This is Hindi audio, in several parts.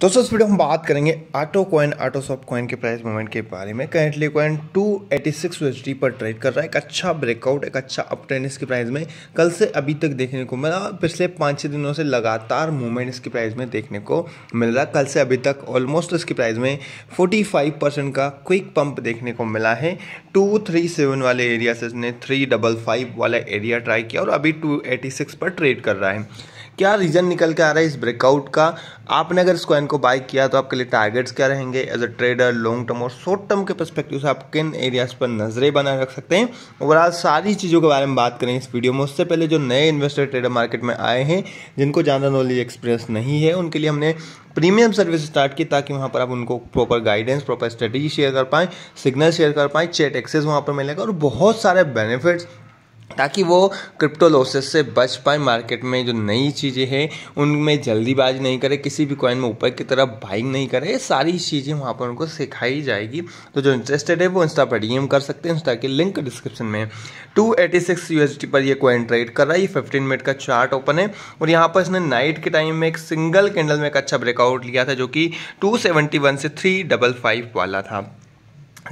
दोस्तों इस वीडियो हम बात करेंगे ऑटो कॉइन ऑटो सॉप कॉइन के प्राइस मूवमेंट के बारे में करंटली कॉइन 286 USD पर ट्रेड कर रहा है एक अच्छा ब्रेकआउट एक अच्छा अप ट्रेंड इसके प्राइस में कल से अभी तक देखने को मिला पिछले पाँच छः दिनों से लगातार मूवमेंट इसके प्राइस में देखने को मिल रहा कल से अभी तक ऑलमोस्ट इसके प्राइस में फोर्टी का क्विक पंप देखने को मिला है टू थ्री सेवन वाले एरिया से इसने थ्री डबल फाइव वाला एरिया ट्राई किया और अभी टू एटी सिक्स पर ट्रेड कर रहा है क्या रीज़न निकल के आ रहा है इस ब्रेकआउट का आपने अगर इस कॉइन को बाय किया तो आपके लिए टारगेट्स क्या रहेंगे as a trader long term और शॉर्ट टर्म के परस्पेक्टिव से आप किन एरियाज पर नजरें बनाए रख सकते हैं ओवरऑल सारी चीज़ों के बारे में बात करें इस वीडियो में उससे पहले जो नए इन्वेस्टर ट्रेडर मार्केट में आए हैं जिनको ज़्यादा नॉलेज एक्सपीरियंस नहीं है उनके लिए हमने प्रीमियम सर्विस स्टार्ट की ताकि वहाँ पर आप उनको proper guidance proper strategy share कर पाएँ सिग्नल शेयर कर पाएँ चैट एक्सेस वहाँ पर मिलेगा और बहुत सारे बेनिफिट्स ताकि वो क्रिप्टो लॉसेस से बच पाए मार्केट में जो नई चीज़ें हैं उनमें जल्दीबाजी नहीं करे किसी भी कॉइन में ऊपर की तरफ बाइंग नहीं करे ये सारी चीज़ें वहाँ पर उनको सिखाई जाएगी तो जो इंटरेस्टेड है वो इंस्टा पर डीएम कर सकते हैं इंस्टा के लिंक डिस्क्रिप्शन में टू एटी सिक्स यूएसडी पर यह कॉइन ट्रेड कर रहा है ये फिफ्टीन मिनट का चार्ट ओपन है और यहाँ पर इसने नाइट के टाइम में एक सिंगल कैंडल में एक अच्छा ब्रेकआउट लिया था जो कि टू सेवेंटी वन से थ्री डबल फाइव वाला था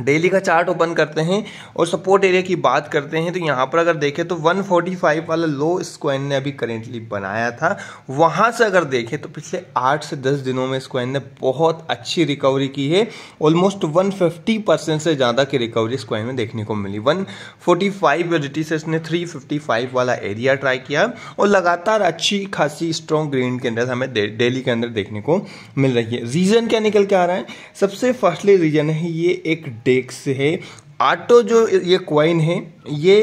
डेली का चार्ट ओपन करते हैं और सपोर्ट एरिया की बात करते हैं तो यहाँ पर अगर देखें तो 145 वाला लो स्क्वाइन ने अभी करेंटली बनाया था वहाँ से अगर देखें तो पिछले आठ से दस दिनों में स्क्वाइन ने बहुत अच्छी रिकवरी की है ऑलमोस्ट 150 परसेंट से ज़्यादा की रिकवरी स्क्वाइन में देखने को मिली 145 फोर्टी फाइव से इसने 355 वाला एरिया ट्राई किया और लगातार अच्छी खासी स्ट्रॉन्ग ग्रीन के अंदर हमें डेली के अंदर देखने को मिल रही है रीज़न क्या निकल के आ रहा है सबसे फर्स्टली रीज़न है ये एक डेक्स है आटो जो ये क्वाइन है ये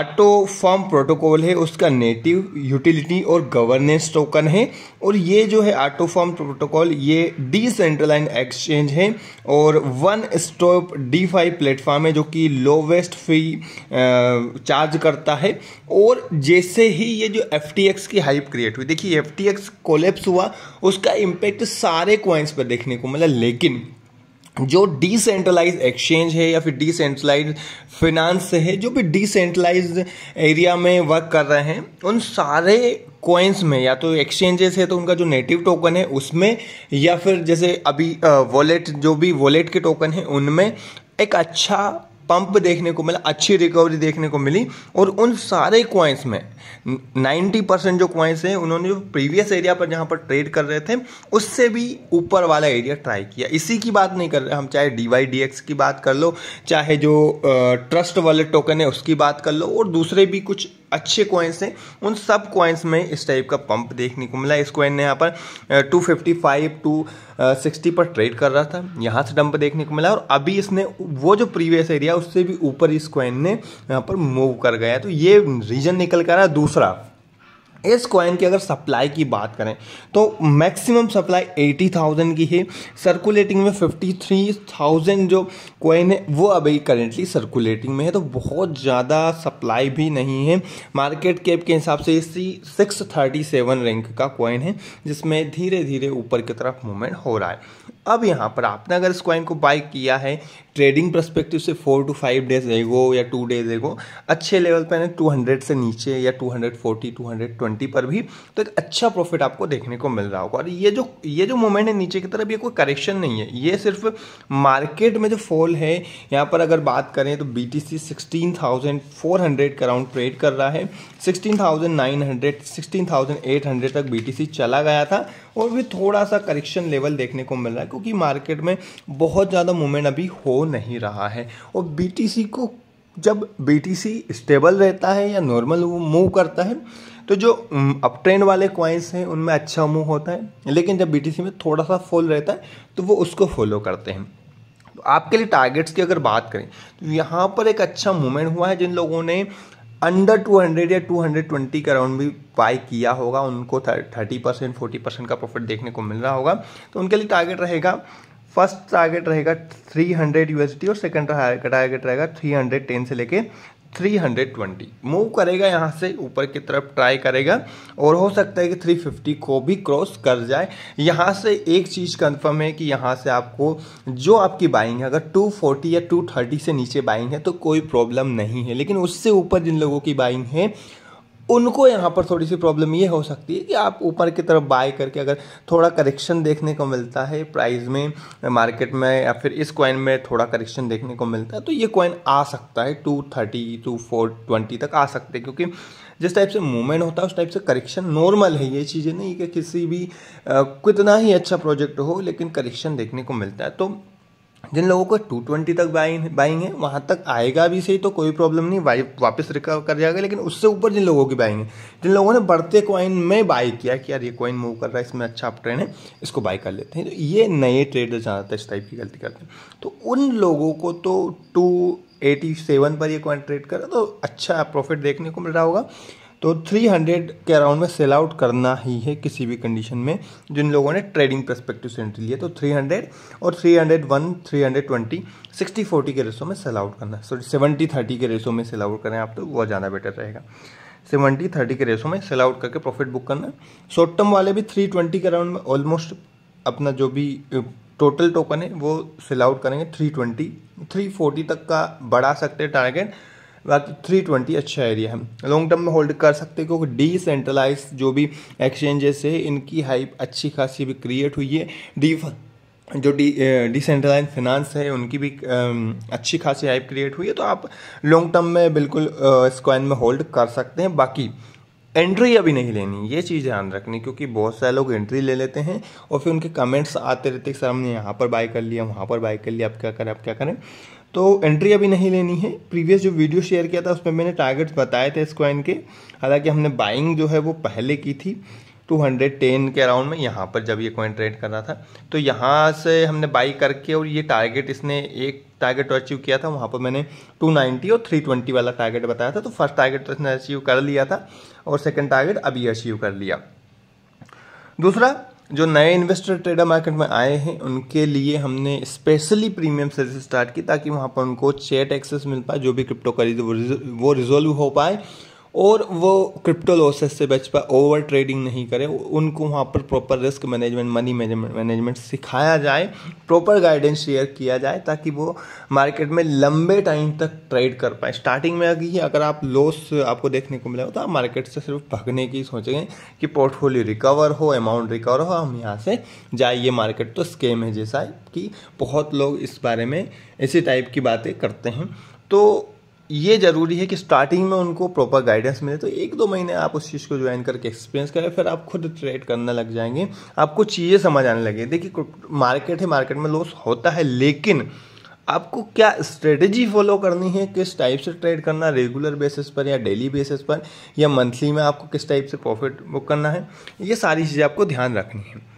आटो फॉर्म प्रोटोकॉल है उसका नेटिव यूटिलिटी और गवर्नेंस टोकन है और ये जो है आटो फॉर्म प्रोटोकॉल ये डिसेंट्रलाइज एक्सचेंज है और one stop DeFi platform है जो कि लोवेस्ट फी चार्ज करता है और जैसे ही ये जो एफ की हाइप क्रिएट हुई देखिए एफ टी कोलेप्स हुआ उसका इम्पेक्ट सारे क्वाइंस पर देखने को मिला लेकिन जो डिसेंट्रलाइज एक्सचेंज है या फिर डिसेंट्रलाइज फिनांस है जो भी डिसेंट्रलाइज एरिया में वर्क कर रहे हैं उन सारे कोइंस में या तो एक्सचेंजेस है तो उनका जो नेटिव टोकन है उसमें या फिर जैसे अभी वॉलेट जो भी वॉलेट के टोकन है उनमें एक अच्छा पंप देखने को मिला अच्छी रिकवरी देखने को मिली और उन सारे क्वाइंस में 90 परसेंट जो क्वाइंस हैं उन्होंने जो प्रीवियस एरिया पर जहाँ पर ट्रेड कर रहे थे उससे भी ऊपर वाला एरिया ट्राई किया इसी की बात नहीं कर रहे हम चाहे डी वाई डी एक्स की बात कर लो चाहे जो ट्रस्ट वाले टोकन है उसकी बात कर लो और दूसरे भी कुछ अच्छे कॉइन्स हैं उन सब कॉइन्स में इस टाइप का पंप देखने को मिला इस कॉइन ने यहाँ पर two fifty five two sixty पर ट्रेड कर रहा था यहाँ से डंप देखने को मिला और अभी इसने वो जो प्रीवियस एरिया उससे भी ऊपर इस कॉइन ने यहाँ पर मूव कर गया तो ये रीजन निकल कर रहा दूसरा इस कॉइन की अगर सप्लाई की बात करें तो मैक्सिमम सप्लाई एटी थाउजेंड की है सर्कुलेटिंग में फिफ्टी थ्री थाउजेंड जो कॉइन है वो अभी करेंटली सर्कुलेटिंग में है तो बहुत ज़्यादा सप्लाई भी नहीं है मार्केट कैप के हिसाब से इसी सिक्स थर्टी सेवन रैंक का कॉइन है जिसमें धीरे धीरे ऊपर की तरफ मूवमेंट हो रहा है अब यहाँ पर आपने अगर इस कॉइन को बाई किया है ट्रेडिंग परस्पेक्टिव से four two five days ago या टू डेज एगो अच्छे लेवल पर टू हंड्रेड से नीचे या two hundred forty two hundred twenty पर भी तो एक अच्छा प्रॉफिट आपको देखने को मिल रहा होगा और ये जो ये जो मोमेंट है नीचे की तरफ ये कोई करेक्शन नहीं है ये सिर्फ मार्केट में जो फॉल है यहाँ पर अगर बात करें तो B T C sixteen trade कर रहा है सिक्सटीन थाउजेंड तक बी चला गया था और भी थोड़ा सा करेक्शन लेवल देखने को मिल रहा है क्योंकि मार्केट में बहुत ज़्यादा मूवमेंट अभी हो नहीं रहा है और बी को जब बी स्टेबल रहता है या नॉर्मल वो मूव करता है तो जो अप ट्रेंड वाले क्वाइंस हैं उनमें अच्छा मूव होता है लेकिन जब बी में थोड़ा सा फॉल रहता है तो वो उसको फॉलो करते हैं तो आपके लिए टारगेट्स की अगर बात करें तो यहाँ पर एक अच्छा मूवमेंट हुआ है जिन लोगों ने अंडर 200 या 220 का राउंड भी बाय किया होगा उनको 30 परसेंट फोर्टी परसेंट का प्रॉफिट देखने को मिल रहा होगा तो उनके लिए टारगेट रहेगा फर्स्ट टारगेट रहेगा 300 यूएसडी और सेकंड टारगेट रहेगा 310 से लेके 320 मूव करेगा यहाँ से ऊपर की तरफ ट्राई करेगा और हो सकता है कि 350 को भी क्रॉस कर जाए यहाँ से एक चीज़ कंफर्म है कि यहाँ से आपको जो आपकी बाइंग है अगर 240 या 230 से नीचे बाइंग है तो कोई प्रॉब्लम नहीं है लेकिन उससे ऊपर जिन लोगों की बाइंग है उनको यहाँ पर थोड़ी सी प्रॉब्लम ये हो सकती है कि आप ऊपर की तरफ बाय करके अगर थोड़ा करेक्शन देखने को मिलता है प्राइस में मार्केट में या फिर इस कॉइन में थोड़ा करेक्शन देखने को मिलता है तो ये कॉइन आ सकता है two thirty two four twenty तक आ सकते हैं क्योंकि जिस टाइप से मूवमेंट होता है उस टाइप से करेक्शन नॉर्मल है ये चीज़ें नहीं कि किसी भी कितना ही अच्छा प्रोजेक्ट हो लेकिन करेक्शन देखने को मिलता है तो जिन लोगों को टू ट्वेंटी तक बाइंग बाइंग है वहाँ तक आएगा भी सही तो कोई प्रॉब्लम नहीं वाई वापस रिकवर कर जाएगा लेकिन उससे ऊपर जिन लोगों की बाइंग है जिन लोगों ने बढ़ते कॉइन में बाई किया कि यार ये कॉइन मूव कर रहा है इसमें अच्छा ट्रेंड है इसको बाई कर लेते हैं तो ये नए ट्रेडर ज़्यादातर इस टाइप की गलती करते हैं तो उन लोगों को तो टू एटी सेवन पर ये कॉइन ट्रेड कर तो अच्छा प्रॉफिट देखने को मिल रहा होगा तो 300 के अराउंड में सेल आउट करना ही है किसी भी कंडीशन में जिन लोगों ने ट्रेडिंग परस्पेक्टिव से एंट्री लिया तो 300 और 301, 320, 60, 40 के रेसो में सेल आउट करना सॉरी सेवेंटी थर्टी के रेसो में सेल आउट करें आप तो वह ज़्यादा बेटर रहेगा सेवेंटी थर्टी के रेसो में सेल आउट करके प्रॉफिट बुक करना शॉर्ट टर्म वाले भी थ्री ट्वेंटी के अराउंड में ऑलमोस्ट अपना जो भी टोटल टोकन है वो सेल आउट करेंगे थ्री ट्वेंटी थ्री फोर्टी तक का बढ़ा सकते हैं टारगेट बाकी थ्री ट्वेंटी अच्छा एरिया है लॉन्ग टर्म में होल्ड कर सकते क्योंकि डिसेंट्रलाइज जो भी एक्सचेंजेस है इनकी हाइप अच्छी खासी भी क्रिएट हुई है डी जो डी डिसेंट्रलाइज फिनांस है उनकी भी अच्छी खासी हाइप क्रिएट हुई है तो आप लॉन्ग टर्म में बिल्कुल स्क्वाइन में होल्ड कर सकते हैं बाकी एंट्री अभी नहीं लेनी ये चीज़ ध्यान रखनी क्योंकि बहुत सारे लोग एंट्री ले लेते हैं और फिर उनके कमेंट्स आते रहते सर हमने यहाँ पर बाय कर लिया वहाँ पर बाय कर लिया अब क्या करें अब क्या करें तो एंट्री अभी नहीं लेनी है प्रीवियस जो वीडियो शेयर किया था उसमें मैंने टारगेट्स बताए थे इस क्वाइन के हालांकि हमने बाइंग जो है वो पहले की थी 210 के अराउंड में यहाँ पर जब ये कॉइन ट्रेड कर रहा था तो यहाँ से हमने बाई करके और ये टारगेट इसने एक टारगेट अचीव तो किया था वहाँ पर मैंने 290 और 320 वाला टारगेट बताया था तो फर्स्ट टारगेट तो इसने अचीव कर लिया था और सेकेंड टारगेट अभी अचीव कर लिया दूसरा जो नए इन्वेस्टर ट्रेडर मार्केट में आए हैं उनके लिए हमने स्पेशली प्रीमियम सर्विस स्टार्ट की ताकि वहाँ पर उनको चैट एक्सेस मिल पाए जो भी क्रिप्टो करी वो रिजोल्व हो पाए और वो क्रिप्टो लॉसेस से बच पाए ओवर ट्रेडिंग नहीं करें उनको वहाँ पर proper risk management money management management सिखाया जाए प्रॉपर गाइडेंस शेयर किया जाए ताकि वो मार्केट में लंबे टाइम तक ट्रेड कर पाए स्टार्टिंग में अगर अगर आप लॉस आपको देखने को मिला हो तो आप मार्केट से सिर्फ भागने की सोचेंगे कि पोर्टफोलियो रिकवर हो अमाउंट रिकवर हो हम यहाँ से जाइए मार्केट तो स्केम है जैसा कि बहुत लोग इस बारे में इसी टाइप की बातें करते हैं तो ये ज़रूरी है कि स्टार्टिंग में उनको प्रॉपर गाइडेंस मिले तो एक दो महीने आप उस चीज़ को ज्वाइन करके एक्सपीरियंस करें फिर आप खुद ट्रेड करने लग जाएंगे आपको चीज़ें समझ आने लगे देखिए मार्केट है मार्केट में लॉस होता है लेकिन आपको क्या स्ट्रेटजी फॉलो करनी है किस टाइप से ट्रेड करना रेगुलर बेसिस पर या डेली बेसिस पर या मंथली में आपको किस टाइप से प्रॉफिट बुक करना है ये सारी चीज़ें आपको ध्यान रखनी है